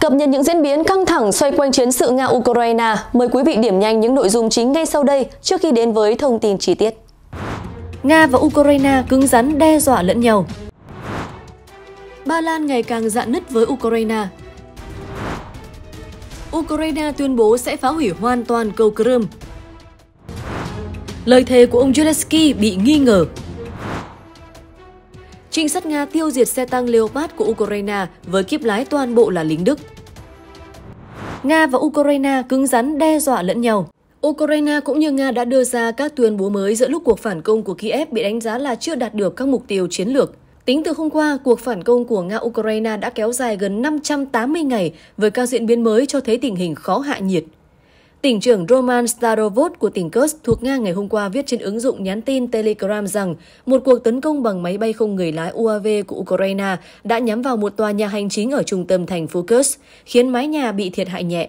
Cập nhật những diễn biến căng thẳng xoay quanh chiến sự Nga-Ukraine, mời quý vị điểm nhanh những nội dung chính ngay sau đây trước khi đến với thông tin chi tiết. Nga và Ukraine cứng rắn đe dọa lẫn nhau. Ba Lan ngày càng dạn nứt với Ukraine. Ukraine tuyên bố sẽ phá hủy hoàn toàn cầu Crimea. Lời thề của ông Zelensky bị nghi ngờ Trinh sát Nga tiêu diệt xe tăng Leopard của Ukraine với kiếp lái toàn bộ là lính Đức. Nga và Ukraine cứng rắn đe dọa lẫn nhau. Ukraine cũng như Nga đã đưa ra các tuyên bố mới giữa lúc cuộc phản công của Kiev bị đánh giá là chưa đạt được các mục tiêu chiến lược. Tính từ hôm qua, cuộc phản công của Nga-Ukraine đã kéo dài gần 580 ngày với các diễn biến mới cho thấy tình hình khó hạ nhiệt. Tỉnh trưởng Roman Starovod của tỉnh Kursk thuộc Nga ngày hôm qua viết trên ứng dụng nhắn tin Telegram rằng một cuộc tấn công bằng máy bay không người lái UAV của Ukraine đã nhắm vào một tòa nhà hành chính ở trung tâm thành phố Kursk, khiến mái nhà bị thiệt hại nhẹ.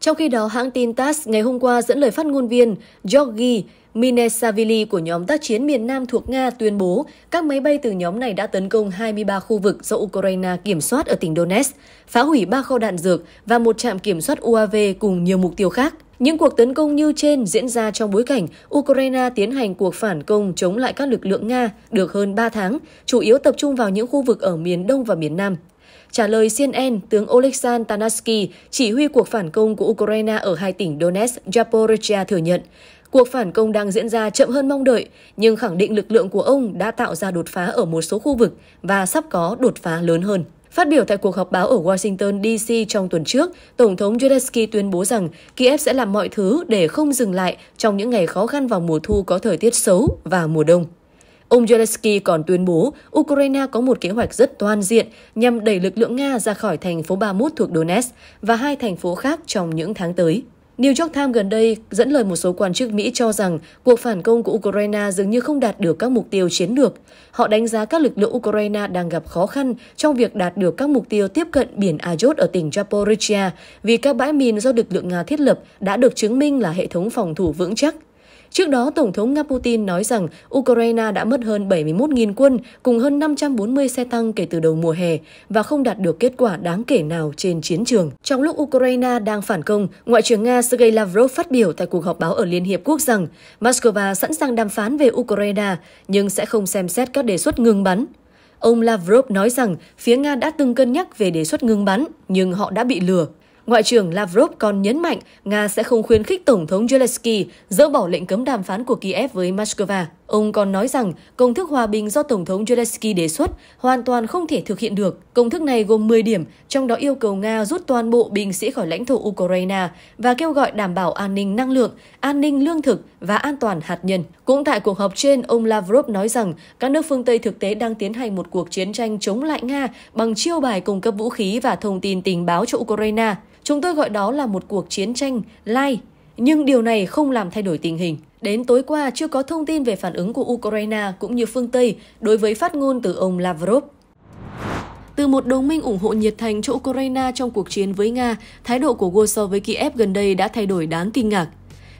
Trong khi đó, hãng tin TASS ngày hôm qua dẫn lời phát ngôn viên Georgi Minesavili của nhóm tác chiến miền Nam thuộc Nga tuyên bố các máy bay từ nhóm này đã tấn công 23 khu vực do Ukraine kiểm soát ở tỉnh Donetsk, phá hủy 3 kho đạn dược và một trạm kiểm soát UAV cùng nhiều mục tiêu khác. Những cuộc tấn công như trên diễn ra trong bối cảnh Ukraine tiến hành cuộc phản công chống lại các lực lượng Nga được hơn 3 tháng, chủ yếu tập trung vào những khu vực ở miền Đông và miền Nam. Trả lời CNN, tướng Oleksandr Tanarsky, chỉ huy cuộc phản công của Ukraine ở hai tỉnh Donetsk, Zaporizhia thừa nhận, cuộc phản công đang diễn ra chậm hơn mong đợi, nhưng khẳng định lực lượng của ông đã tạo ra đột phá ở một số khu vực và sắp có đột phá lớn hơn. Phát biểu tại cuộc họp báo ở Washington DC trong tuần trước, Tổng thống Zelensky tuyên bố rằng Kiev sẽ làm mọi thứ để không dừng lại trong những ngày khó khăn vào mùa thu có thời tiết xấu và mùa đông. Ông Zelensky còn tuyên bố Ukraine có một kế hoạch rất toàn diện nhằm đẩy lực lượng Nga ra khỏi thành phố 31 thuộc Donetsk và hai thành phố khác trong những tháng tới. New York Times gần đây dẫn lời một số quan chức Mỹ cho rằng cuộc phản công của Ukraine dường như không đạt được các mục tiêu chiến lược. Họ đánh giá các lực lượng Ukraine đang gặp khó khăn trong việc đạt được các mục tiêu tiếp cận biển Azov ở tỉnh Zaporizhia vì các bãi mìn do lực lượng Nga thiết lập đã được chứng minh là hệ thống phòng thủ vững chắc. Trước đó, Tổng thống Nga Putin nói rằng Ukraine đã mất hơn 71.000 quân cùng hơn 540 xe tăng kể từ đầu mùa hè và không đạt được kết quả đáng kể nào trên chiến trường. Trong lúc Ukraine đang phản công, Ngoại trưởng Nga Sergei Lavrov phát biểu tại cuộc họp báo ở Liên Hiệp Quốc rằng Moscow sẵn sàng đàm phán về Ukraine nhưng sẽ không xem xét các đề xuất ngừng bắn. Ông Lavrov nói rằng phía Nga đã từng cân nhắc về đề xuất ngừng bắn, nhưng họ đã bị lừa Ngoại trưởng Lavrov còn nhấn mạnh Nga sẽ không khuyến khích Tổng thống Zelensky dỡ bỏ lệnh cấm đàm phán của Kiev với Moscow. Ông còn nói rằng công thức hòa bình do Tổng thống Zelensky đề xuất hoàn toàn không thể thực hiện được. Công thức này gồm 10 điểm, trong đó yêu cầu Nga rút toàn bộ binh sĩ khỏi lãnh thổ Ukraine và kêu gọi đảm bảo an ninh năng lượng, an ninh lương thực và an toàn hạt nhân. Cũng tại cuộc họp trên, ông Lavrov nói rằng các nước phương Tây thực tế đang tiến hành một cuộc chiến tranh chống lại Nga bằng chiêu bài cung cấp vũ khí và thông tin tình báo cho Ukraine. Chúng tôi gọi đó là một cuộc chiến tranh lai, nhưng điều này không làm thay đổi tình hình. Đến tối qua chưa có thông tin về phản ứng của Ukraine cũng như phương Tây đối với phát ngôn từ ông Lavrov. Từ một đồng minh ủng hộ nhiệt thành cho Ukraine trong cuộc chiến với Nga, thái độ của Warsaw với Kiev gần đây đã thay đổi đáng kinh ngạc.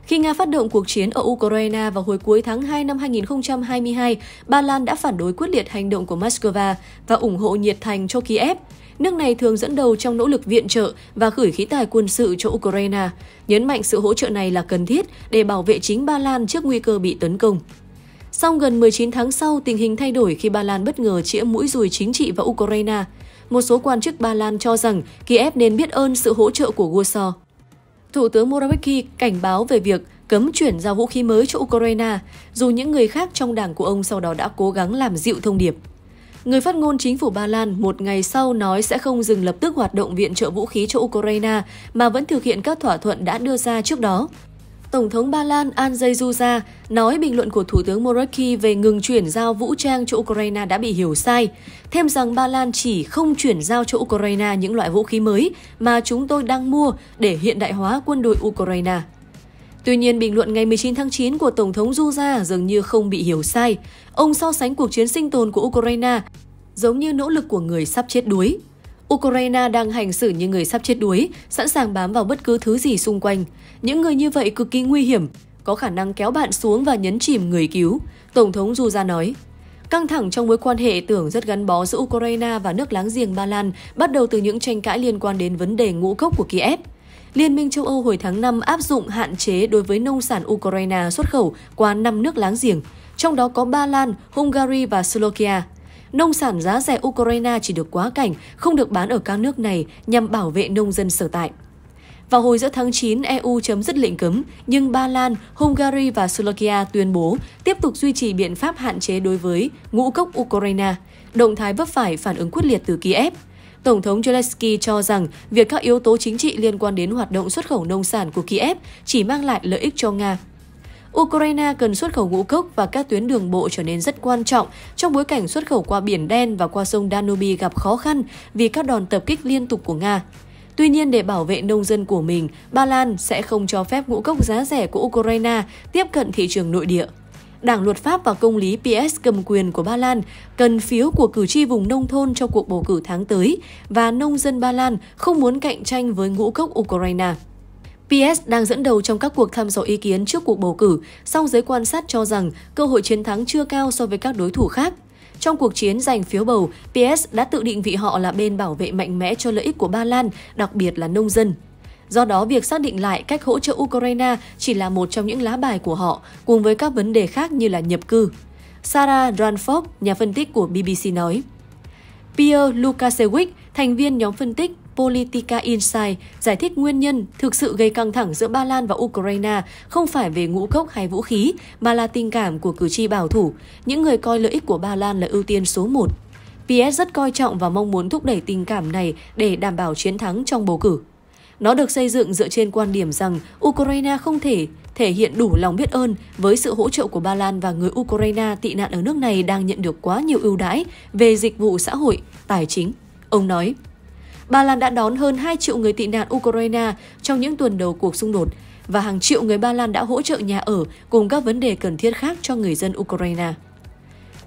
Khi Nga phát động cuộc chiến ở Ukraine vào hồi cuối tháng 2 năm 2022, Ba Lan đã phản đối quyết liệt hành động của Moscow và ủng hộ nhiệt thành cho Kiev. Nước này thường dẫn đầu trong nỗ lực viện trợ và gửi khí tài quân sự cho Ukraine, nhấn mạnh sự hỗ trợ này là cần thiết để bảo vệ chính Ba Lan trước nguy cơ bị tấn công. Sau gần 19 tháng sau, tình hình thay đổi khi Ba Lan bất ngờ chĩa mũi dùi chính trị vào Ukraine. Một số quan chức Ba Lan cho rằng Kiev nên biết ơn sự hỗ trợ của Warsaw. Thủ tướng Morawiecki cảnh báo về việc cấm chuyển giao vũ khí mới cho Ukraine, dù những người khác trong đảng của ông sau đó đã cố gắng làm dịu thông điệp. Người phát ngôn chính phủ Ba Lan một ngày sau nói sẽ không dừng lập tức hoạt động viện trợ vũ khí cho Ukraine mà vẫn thực hiện các thỏa thuận đã đưa ra trước đó. Tổng thống Ba Lan Andrzej Duda nói bình luận của Thủ tướng Morocco về ngừng chuyển giao vũ trang cho Ukraine đã bị hiểu sai, thêm rằng Ba Lan chỉ không chuyển giao cho Ukraine những loại vũ khí mới mà chúng tôi đang mua để hiện đại hóa quân đội Ukraine. Tuy nhiên, bình luận ngày 19 tháng 9 của Tổng thống Duda dường như không bị hiểu sai. Ông so sánh cuộc chiến sinh tồn của Ukraine giống như nỗ lực của người sắp chết đuối. Ukraine đang hành xử như người sắp chết đuối, sẵn sàng bám vào bất cứ thứ gì xung quanh. Những người như vậy cực kỳ nguy hiểm, có khả năng kéo bạn xuống và nhấn chìm người cứu, Tổng thống Duda nói. Căng thẳng trong mối quan hệ tưởng rất gắn bó giữa Ukraine và nước láng giềng Ba Lan bắt đầu từ những tranh cãi liên quan đến vấn đề ngũ cốc của Kiev. Liên minh châu Âu hồi tháng 5 áp dụng hạn chế đối với nông sản Ukraine xuất khẩu qua 5 nước láng giềng, trong đó có Ba Lan, Hungary và Slovakia. Nông sản giá rẻ Ukraine chỉ được quá cảnh, không được bán ở các nước này nhằm bảo vệ nông dân sở tại. Vào hồi giữa tháng 9, EU chấm dứt lệnh cấm, nhưng Ba Lan, Hungary và Slovakia tuyên bố tiếp tục duy trì biện pháp hạn chế đối với ngũ cốc Ukraine, động thái vấp phải phản ứng quyết liệt từ Kiev. Tổng thống Zelensky cho rằng việc các yếu tố chính trị liên quan đến hoạt động xuất khẩu nông sản của Kiev chỉ mang lại lợi ích cho Nga. Ukraine cần xuất khẩu ngũ cốc và các tuyến đường bộ trở nên rất quan trọng trong bối cảnh xuất khẩu qua Biển Đen và qua sông Danube gặp khó khăn vì các đòn tập kích liên tục của Nga. Tuy nhiên, để bảo vệ nông dân của mình, Ba Lan sẽ không cho phép ngũ cốc giá rẻ của Ukraine tiếp cận thị trường nội địa. Đảng Luật pháp và Công lý PS cầm quyền của Ba Lan cần phiếu của cử tri vùng nông thôn cho cuộc bầu cử tháng tới và nông dân Ba Lan không muốn cạnh tranh với ngũ cốc Ukraine. PS đang dẫn đầu trong các cuộc thăm dò ý kiến trước cuộc bầu cử, song giới quan sát cho rằng cơ hội chiến thắng chưa cao so với các đối thủ khác. Trong cuộc chiến giành phiếu bầu, PS đã tự định vị họ là bên bảo vệ mạnh mẽ cho lợi ích của Ba Lan, đặc biệt là nông dân. Do đó, việc xác định lại cách hỗ trợ Ukraine chỉ là một trong những lá bài của họ, cùng với các vấn đề khác như là nhập cư. Sarah Dranford, nhà phân tích của BBC nói. Pierre Lukasiewicz, thành viên nhóm phân tích Politica Insight giải thích nguyên nhân thực sự gây căng thẳng giữa Ba Lan và Ukraine không phải về ngũ cốc hay vũ khí, mà là tình cảm của cử tri bảo thủ, những người coi lợi ích của Ba Lan là ưu tiên số một. PS rất coi trọng và mong muốn thúc đẩy tình cảm này để đảm bảo chiến thắng trong bầu cử. Nó được xây dựng dựa trên quan điểm rằng Ukraine không thể thể hiện đủ lòng biết ơn với sự hỗ trợ của Ba Lan và người Ukraine tị nạn ở nước này đang nhận được quá nhiều ưu đãi về dịch vụ xã hội, tài chính. Ông nói, Ba Lan đã đón hơn 2 triệu người tị nạn Ukraine trong những tuần đầu cuộc xung đột và hàng triệu người Ba Lan đã hỗ trợ nhà ở cùng các vấn đề cần thiết khác cho người dân Ukraine.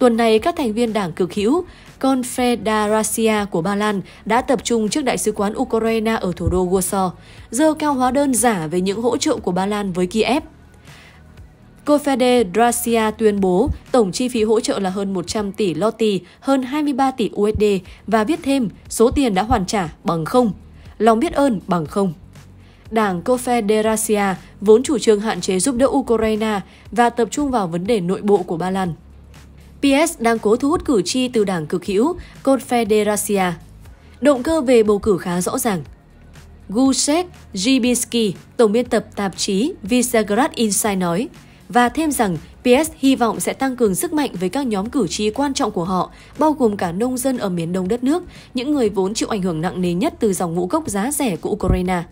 Tuần này, các thành viên đảng cực hữu Confederacia của Ba Lan đã tập trung trước Đại sứ quán Ukraine ở thủ đô Warsaw, dơ cao hóa đơn giả về những hỗ trợ của Ba Lan với Kiev. Confederacia tuyên bố tổng chi phí hỗ trợ là hơn 100 tỷ Loti, hơn 23 tỷ USD và viết thêm số tiền đã hoàn trả bằng không, lòng biết ơn bằng không. Đảng Confederacia vốn chủ trương hạn chế giúp đỡ Ukraine và tập trung vào vấn đề nội bộ của Ba Lan. PS đang cố thu hút cử tri từ đảng cực hữu Confederacia. Động cơ về bầu cử khá rõ ràng. Gusek Gibinsky, tổng biên tập tạp chí Visegrad Insight nói, và thêm rằng PS hy vọng sẽ tăng cường sức mạnh với các nhóm cử tri quan trọng của họ, bao gồm cả nông dân ở miền đông đất nước, những người vốn chịu ảnh hưởng nặng nề nhất từ dòng ngũ cốc giá rẻ của Ukraine.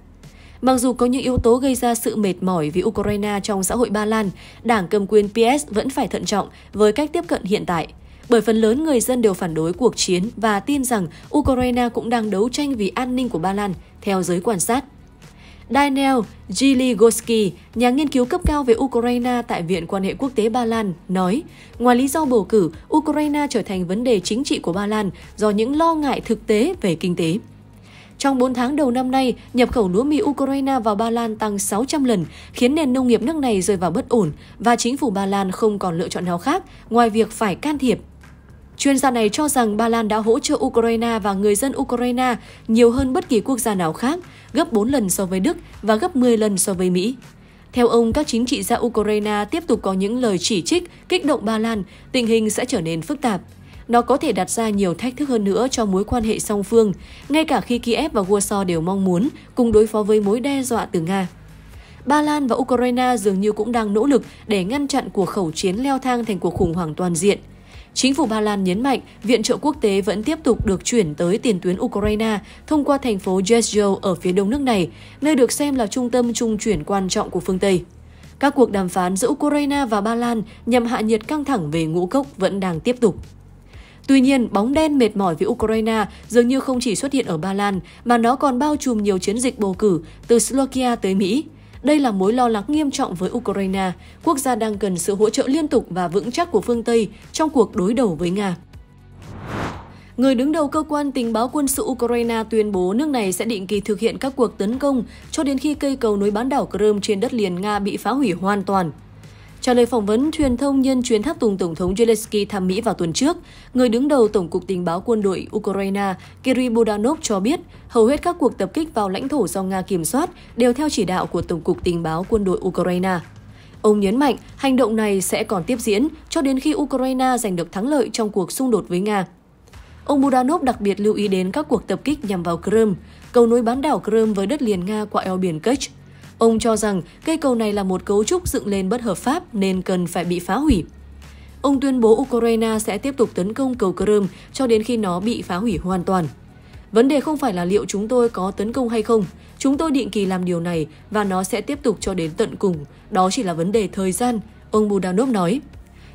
Mặc dù có những yếu tố gây ra sự mệt mỏi vì Ukraine trong xã hội Ba Lan, đảng cầm quyền PS vẫn phải thận trọng với cách tiếp cận hiện tại. Bởi phần lớn người dân đều phản đối cuộc chiến và tin rằng Ukraine cũng đang đấu tranh vì an ninh của Ba Lan, theo giới quan sát. Daniel Giligoski, nhà nghiên cứu cấp cao về Ukraine tại Viện quan hệ quốc tế Ba Lan, nói ngoài lý do bầu cử, Ukraine trở thành vấn đề chính trị của Ba Lan do những lo ngại thực tế về kinh tế. Trong 4 tháng đầu năm nay, nhập khẩu lúa mì Ukraine vào Ba Lan tăng 600 lần, khiến nền nông nghiệp nước này rơi vào bất ổn và chính phủ Ba Lan không còn lựa chọn nào khác ngoài việc phải can thiệp Chuyên gia này cho rằng Ba Lan đã hỗ trợ Ukraine và người dân Ukraine nhiều hơn bất kỳ quốc gia nào khác, gấp 4 lần so với Đức và gấp 10 lần so với Mỹ. Theo ông, các chính trị gia Ukraine tiếp tục có những lời chỉ trích, kích động Ba Lan, tình hình sẽ trở nên phức tạp. Nó có thể đặt ra nhiều thách thức hơn nữa cho mối quan hệ song phương, ngay cả khi Kiev và Warsaw đều mong muốn cùng đối phó với mối đe dọa từ Nga. Ba Lan và Ukraine dường như cũng đang nỗ lực để ngăn chặn cuộc khẩu chiến leo thang thành cuộc khủng hoảng toàn diện. Chính phủ Ba Lan nhấn mạnh viện trợ quốc tế vẫn tiếp tục được chuyển tới tiền tuyến Ukraine thông qua thành phố Jezio ở phía đông nước này, nơi được xem là trung tâm trung chuyển quan trọng của phương Tây. Các cuộc đàm phán giữa Ukraine và Ba Lan nhằm hạ nhiệt căng thẳng về ngũ cốc vẫn đang tiếp tục. Tuy nhiên, bóng đen mệt mỏi với Ukraine dường như không chỉ xuất hiện ở Ba Lan, mà nó còn bao trùm nhiều chiến dịch bầu cử từ Slovakia tới Mỹ. Đây là mối lo lắng nghiêm trọng với Ukraine, quốc gia đang cần sự hỗ trợ liên tục và vững chắc của phương Tây trong cuộc đối đầu với Nga. Người đứng đầu cơ quan tình báo quân sự Ukraine tuyên bố nước này sẽ định kỳ thực hiện các cuộc tấn công cho đến khi cây cầu nối bán đảo Crimea trên đất liền Nga bị phá hủy hoàn toàn. Trả lời phỏng vấn truyền thông nhân chuyến tháp tùng Tổng thống Zelensky thăm Mỹ vào tuần trước, người đứng đầu Tổng cục Tình báo quân đội Ukraine Kirill Budanov cho biết hầu hết các cuộc tập kích vào lãnh thổ do Nga kiểm soát đều theo chỉ đạo của Tổng cục Tình báo quân đội Ukraine. Ông nhấn mạnh hành động này sẽ còn tiếp diễn cho đến khi Ukraine giành được thắng lợi trong cuộc xung đột với Nga. Ông Budanov đặc biệt lưu ý đến các cuộc tập kích nhằm vào Crimea, cầu nối bán đảo Crimea với đất liền Nga qua eo biển Kerch – Ông cho rằng cây cầu này là một cấu trúc dựng lên bất hợp pháp nên cần phải bị phá hủy. Ông tuyên bố Ukraine sẽ tiếp tục tấn công cầu Crimea cho đến khi nó bị phá hủy hoàn toàn. Vấn đề không phải là liệu chúng tôi có tấn công hay không. Chúng tôi định kỳ làm điều này và nó sẽ tiếp tục cho đến tận cùng. Đó chỉ là vấn đề thời gian, ông Budanov nói.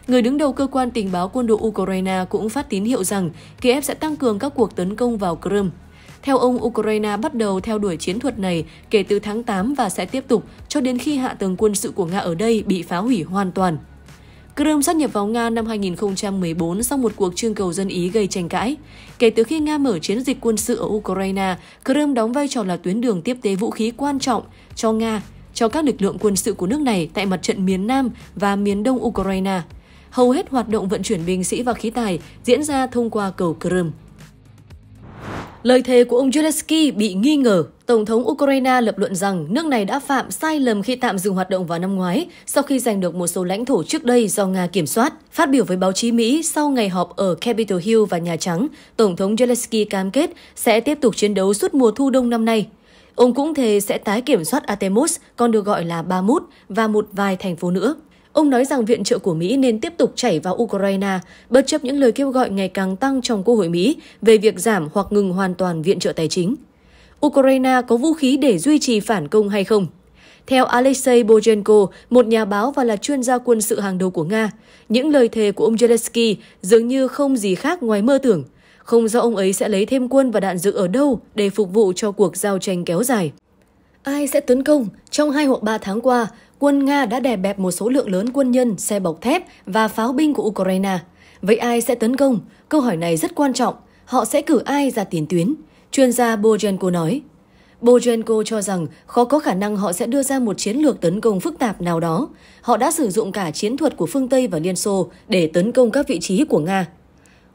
Người đứng đầu cơ quan tình báo quân đội Ukraine cũng phát tín hiệu rằng Kiev sẽ tăng cường các cuộc tấn công vào Crimea. Theo ông, Ukraine bắt đầu theo đuổi chiến thuật này kể từ tháng 8 và sẽ tiếp tục cho đến khi hạ tầng quân sự của Nga ở đây bị phá hủy hoàn toàn. Crimea sát nhập vào Nga năm 2014 sau một cuộc trưng cầu dân Ý gây tranh cãi. Kể từ khi Nga mở chiến dịch quân sự ở Ukraine, Crimea đóng vai trò là tuyến đường tiếp tế vũ khí quan trọng cho Nga, cho các lực lượng quân sự của nước này tại mặt trận miền Nam và miền Đông Ukraine. Hầu hết hoạt động vận chuyển binh sĩ và khí tài diễn ra thông qua cầu Crimea. Lời thề của ông Zelensky bị nghi ngờ. Tổng thống Ukraine lập luận rằng nước này đã phạm sai lầm khi tạm dừng hoạt động vào năm ngoái sau khi giành được một số lãnh thổ trước đây do Nga kiểm soát. Phát biểu với báo chí Mỹ sau ngày họp ở Capitol Hill và Nhà Trắng, Tổng thống Zelensky cam kết sẽ tiếp tục chiến đấu suốt mùa thu đông năm nay. Ông cũng thề sẽ tái kiểm soát Atemos, còn được gọi là Bamut, và một vài thành phố nữa. Ông nói rằng viện trợ của Mỹ nên tiếp tục chảy vào Ukraine, bất chấp những lời kêu gọi ngày càng tăng trong Quốc hội Mỹ về việc giảm hoặc ngừng hoàn toàn viện trợ tài chính. Ukraine có vũ khí để duy trì phản công hay không? Theo Alexei Bojenko, một nhà báo và là chuyên gia quân sự hàng đầu của Nga, những lời thề của ông Zelensky dường như không gì khác ngoài mơ tưởng. Không rõ ông ấy sẽ lấy thêm quân và đạn dự ở đâu để phục vụ cho cuộc giao tranh kéo dài. Ai sẽ tấn công? Trong hai hoặc ba tháng qua, quân Nga đã đè bẹp một số lượng lớn quân nhân, xe bọc thép và pháo binh của Ukraine. Vậy ai sẽ tấn công? Câu hỏi này rất quan trọng. Họ sẽ cử ai ra tiền tuyến? Chuyên gia Bojenko nói. Bojenko cho rằng khó có khả năng họ sẽ đưa ra một chiến lược tấn công phức tạp nào đó. Họ đã sử dụng cả chiến thuật của phương Tây và Liên Xô để tấn công các vị trí của Nga.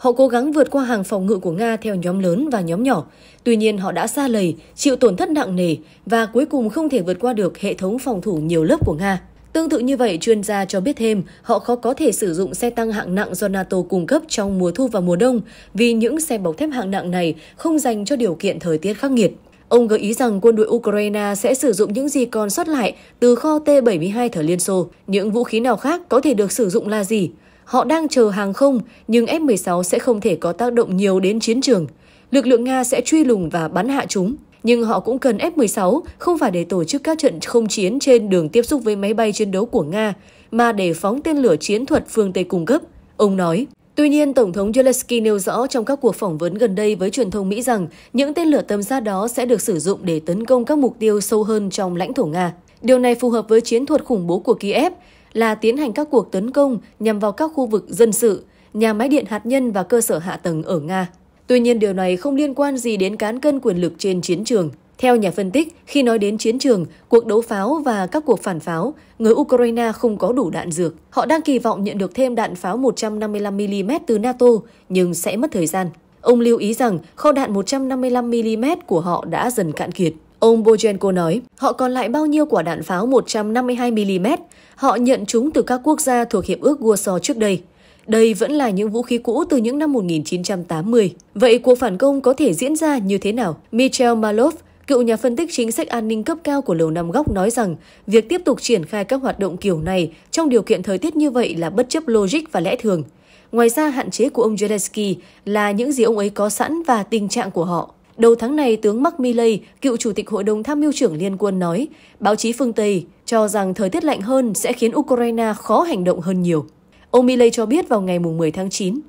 Họ cố gắng vượt qua hàng phòng ngự của Nga theo nhóm lớn và nhóm nhỏ. Tuy nhiên họ đã xa lầy, chịu tổn thất nặng nề và cuối cùng không thể vượt qua được hệ thống phòng thủ nhiều lớp của Nga. Tương tự như vậy, chuyên gia cho biết thêm, họ khó có thể sử dụng xe tăng hạng nặng do NATO cung cấp trong mùa thu và mùa đông vì những xe bọc thép hạng nặng này không dành cho điều kiện thời tiết khắc nghiệt. Ông gợi ý rằng quân đội Ukraine sẽ sử dụng những gì còn sót lại từ kho T-72 thời Liên Xô. Những vũ khí nào khác có thể được sử dụng là gì? Họ đang chờ hàng không, nhưng F-16 sẽ không thể có tác động nhiều đến chiến trường. Lực lượng Nga sẽ truy lùng và bắn hạ chúng. Nhưng họ cũng cần F-16 không phải để tổ chức các trận không chiến trên đường tiếp xúc với máy bay chiến đấu của Nga, mà để phóng tên lửa chiến thuật phương Tây cung cấp. Ông nói, Tuy nhiên, Tổng thống Zelensky nêu rõ trong các cuộc phỏng vấn gần đây với truyền thông Mỹ rằng những tên lửa tầm xa đó sẽ được sử dụng để tấn công các mục tiêu sâu hơn trong lãnh thổ Nga. Điều này phù hợp với chiến thuật khủng bố của Kiev, là tiến hành các cuộc tấn công nhằm vào các khu vực dân sự, nhà máy điện hạt nhân và cơ sở hạ tầng ở Nga. Tuy nhiên điều này không liên quan gì đến cán cân quyền lực trên chiến trường. Theo nhà phân tích, khi nói đến chiến trường, cuộc đấu pháo và các cuộc phản pháo, người Ukraine không có đủ đạn dược. Họ đang kỳ vọng nhận được thêm đạn pháo 155mm từ NATO, nhưng sẽ mất thời gian. Ông lưu ý rằng kho đạn 155mm của họ đã dần cạn kiệt. Ông Bojenko nói, họ còn lại bao nhiêu quả đạn pháo 152mm, họ nhận chúng từ các quốc gia thuộc Hiệp ước Warsaw trước đây. Đây vẫn là những vũ khí cũ từ những năm 1980. Vậy cuộc phản công có thể diễn ra như thế nào? Michel Malov, cựu nhà phân tích chính sách an ninh cấp cao của Lầu Năm Góc nói rằng việc tiếp tục triển khai các hoạt động kiểu này trong điều kiện thời tiết như vậy là bất chấp logic và lẽ thường. Ngoài ra, hạn chế của ông Zelensky là những gì ông ấy có sẵn và tình trạng của họ. Đầu tháng này, tướng Mark Milley, cựu chủ tịch Hội đồng tham mưu trưởng Liên quân nói, báo chí phương Tây cho rằng thời tiết lạnh hơn sẽ khiến Ukraine khó hành động hơn nhiều. Ông Milley cho biết vào ngày 10 tháng 9,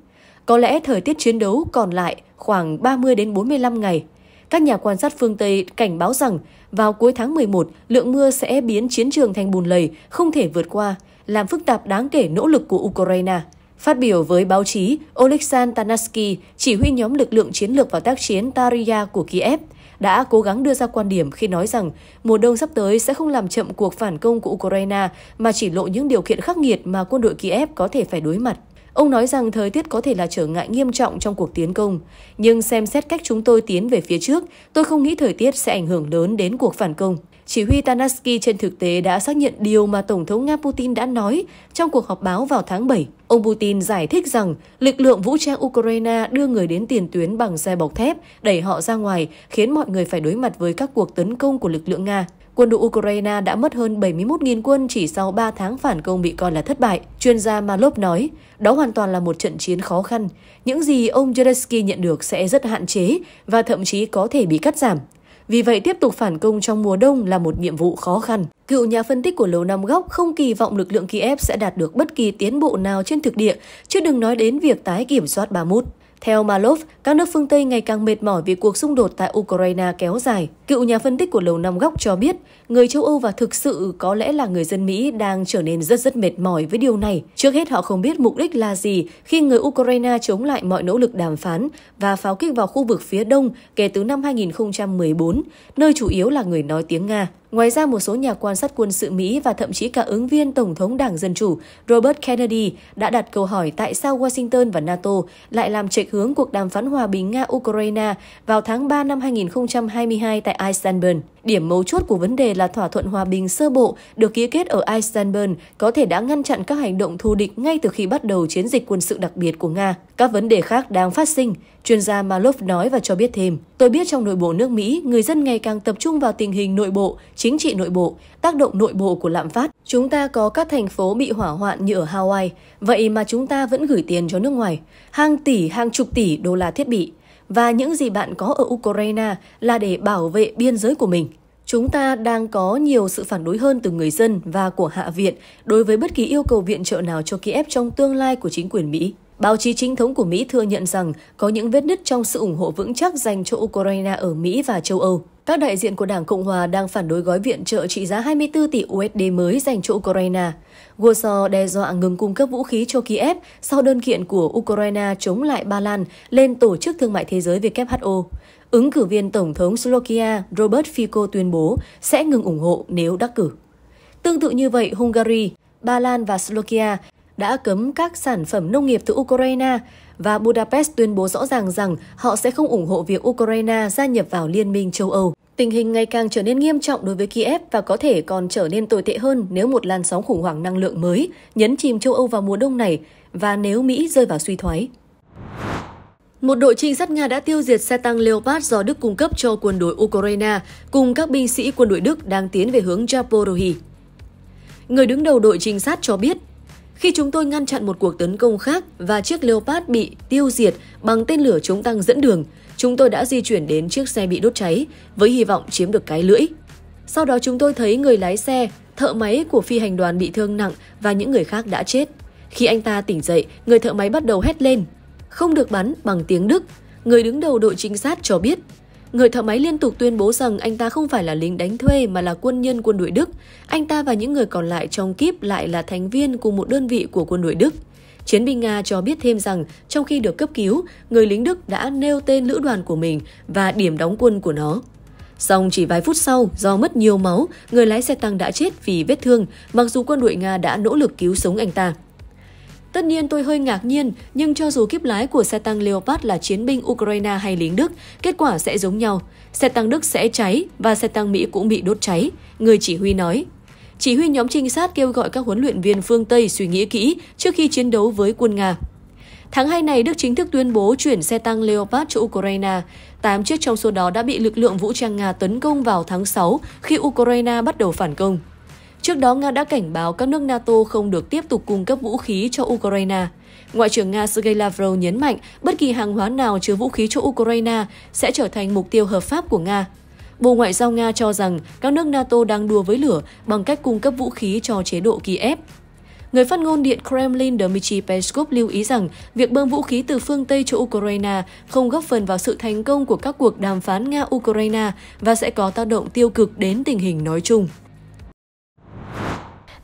có lẽ thời tiết chiến đấu còn lại khoảng 30 đến 45 ngày. Các nhà quan sát phương Tây cảnh báo rằng vào cuối tháng 11, lượng mưa sẽ biến chiến trường thành bùn lầy, không thể vượt qua, làm phức tạp đáng kể nỗ lực của Ukraine. Phát biểu với báo chí, Oleksandr Tanarsky, chỉ huy nhóm lực lượng chiến lược và tác chiến Taria của Kiev, đã cố gắng đưa ra quan điểm khi nói rằng mùa đông sắp tới sẽ không làm chậm cuộc phản công của Ukraine mà chỉ lộ những điều kiện khắc nghiệt mà quân đội Kiev có thể phải đối mặt. Ông nói rằng thời tiết có thể là trở ngại nghiêm trọng trong cuộc tiến công, nhưng xem xét cách chúng tôi tiến về phía trước, tôi không nghĩ thời tiết sẽ ảnh hưởng lớn đến cuộc phản công. Chỉ huy Tanarsky trên thực tế đã xác nhận điều mà Tổng thống Nga Putin đã nói trong cuộc họp báo vào tháng 7. Ông Putin giải thích rằng lực lượng vũ trang Ukraine đưa người đến tiền tuyến bằng xe bọc thép, đẩy họ ra ngoài, khiến mọi người phải đối mặt với các cuộc tấn công của lực lượng Nga. Quân đội Ukraine đã mất hơn 71.000 quân chỉ sau 3 tháng phản công bị coi là thất bại. Chuyên gia Malov nói, đó hoàn toàn là một trận chiến khó khăn. Những gì ông Zelensky nhận được sẽ rất hạn chế và thậm chí có thể bị cắt giảm. Vì vậy tiếp tục phản công trong mùa đông là một nhiệm vụ khó khăn. Cựu nhà phân tích của Lầu Năm Góc không kỳ vọng lực lượng Kiev sẽ đạt được bất kỳ tiến bộ nào trên thực địa, chứ đừng nói đến việc tái kiểm soát Ba Mút. Theo Malov, các nước phương Tây ngày càng mệt mỏi vì cuộc xung đột tại Ukraine kéo dài. Cựu nhà phân tích của Lầu Năm Góc cho biết, người châu Âu và thực sự có lẽ là người dân Mỹ đang trở nên rất rất mệt mỏi với điều này. Trước hết họ không biết mục đích là gì khi người Ukraine chống lại mọi nỗ lực đàm phán và pháo kích vào khu vực phía đông kể từ năm 2014, nơi chủ yếu là người nói tiếng Nga. Ngoài ra, một số nhà quan sát quân sự Mỹ và thậm chí cả ứng viên Tổng thống Đảng Dân Chủ Robert Kennedy đã đặt câu hỏi tại sao Washington và NATO lại làm chệch hướng cuộc đàm phán hòa bình Nga-Ukraine vào tháng 3 năm 2022 tại Iceland. Điểm mấu chốt của vấn đề là thỏa thuận hòa bình sơ bộ được ký kết ở Istanbul có thể đã ngăn chặn các hành động thù địch ngay từ khi bắt đầu chiến dịch quân sự đặc biệt của Nga. Các vấn đề khác đang phát sinh, chuyên gia Malov nói và cho biết thêm. Tôi biết trong nội bộ nước Mỹ, người dân ngày càng tập trung vào tình hình nội bộ, chính trị nội bộ, tác động nội bộ của lạm phát. Chúng ta có các thành phố bị hỏa hoạn như ở Hawaii, vậy mà chúng ta vẫn gửi tiền cho nước ngoài. Hàng tỷ, hàng chục tỷ đô la thiết bị và những gì bạn có ở Ukraine là để bảo vệ biên giới của mình. Chúng ta đang có nhiều sự phản đối hơn từ người dân và của Hạ viện đối với bất kỳ yêu cầu viện trợ nào cho Kiev trong tương lai của chính quyền Mỹ. Báo chí chính thống của Mỹ thừa nhận rằng có những vết nứt trong sự ủng hộ vững chắc dành cho Ukraine ở Mỹ và châu Âu. Các đại diện của Đảng Cộng Hòa đang phản đối gói viện trợ trị giá 24 tỷ USD mới dành cho Ukraine. Warsaw đe dọa ngừng cung cấp vũ khí cho Kiev sau đơn kiện của Ukraine chống lại Ba Lan lên Tổ chức Thương mại Thế giới WHO. Ứng cử viên Tổng thống Slovakia Robert Fico tuyên bố sẽ ngừng ủng hộ nếu đắc cử. Tương tự như vậy, Hungary, Ba Lan và Slovakia đã cấm các sản phẩm nông nghiệp từ Ukraine và Budapest tuyên bố rõ ràng rằng họ sẽ không ủng hộ việc Ukraine gia nhập vào Liên minh châu Âu. Tình hình ngày càng trở nên nghiêm trọng đối với Kiev và có thể còn trở nên tồi tệ hơn nếu một làn sóng khủng hoảng năng lượng mới nhấn chìm châu Âu vào mùa đông này và nếu Mỹ rơi vào suy thoái. Một đội trinh sát Nga đã tiêu diệt xe tăng Leopard do Đức cung cấp cho quân đội Ukraine cùng các binh sĩ quân đội Đức đang tiến về hướng Japorohi. Người đứng đầu đội trinh sát cho biết khi chúng tôi ngăn chặn một cuộc tấn công khác và chiếc Leopard bị tiêu diệt bằng tên lửa chống tăng dẫn đường, chúng tôi đã di chuyển đến chiếc xe bị đốt cháy với hy vọng chiếm được cái lưỡi. Sau đó chúng tôi thấy người lái xe, thợ máy của phi hành đoàn bị thương nặng và những người khác đã chết. Khi anh ta tỉnh dậy, người thợ máy bắt đầu hét lên. Không được bắn bằng tiếng Đức. Người đứng đầu đội trinh sát cho biết Người thợ máy liên tục tuyên bố rằng anh ta không phải là lính đánh thuê mà là quân nhân quân đội Đức. Anh ta và những người còn lại trong kíp lại là thành viên cùng một đơn vị của quân đội Đức. Chiến binh Nga cho biết thêm rằng trong khi được cấp cứu, người lính Đức đã nêu tên lữ đoàn của mình và điểm đóng quân của nó. Song chỉ vài phút sau, do mất nhiều máu, người lái xe tăng đã chết vì vết thương, mặc dù quân đội Nga đã nỗ lực cứu sống anh ta. Tất nhiên tôi hơi ngạc nhiên, nhưng cho dù kiếp lái của xe tăng Leopard là chiến binh Ukraine hay lính Đức, kết quả sẽ giống nhau. Xe tăng Đức sẽ cháy và xe tăng Mỹ cũng bị đốt cháy, người chỉ huy nói. Chỉ huy nhóm trinh sát kêu gọi các huấn luyện viên phương Tây suy nghĩ kỹ trước khi chiến đấu với quân Nga. Tháng 2 này, Đức chính thức tuyên bố chuyển xe tăng Leopard cho Ukraine. Tám chiếc trong số đó đã bị lực lượng vũ trang Nga tấn công vào tháng 6 khi Ukraine bắt đầu phản công. Trước đó, Nga đã cảnh báo các nước NATO không được tiếp tục cung cấp vũ khí cho Ukraine. Ngoại trưởng Nga Sergei Lavrov nhấn mạnh bất kỳ hàng hóa nào chứa vũ khí cho Ukraine sẽ trở thành mục tiêu hợp pháp của Nga. Bộ Ngoại giao Nga cho rằng các nước NATO đang đua với lửa bằng cách cung cấp vũ khí cho chế độ Kiev. Người phát ngôn Điện Kremlin Dmitry Peskov lưu ý rằng việc bơm vũ khí từ phương Tây cho Ukraine không góp phần vào sự thành công của các cuộc đàm phán Nga-Ukraine và sẽ có tác động tiêu cực đến tình hình nói chung.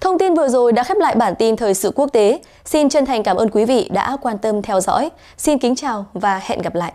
Thông tin vừa rồi đã khép lại bản tin thời sự quốc tế. Xin chân thành cảm ơn quý vị đã quan tâm theo dõi. Xin kính chào và hẹn gặp lại.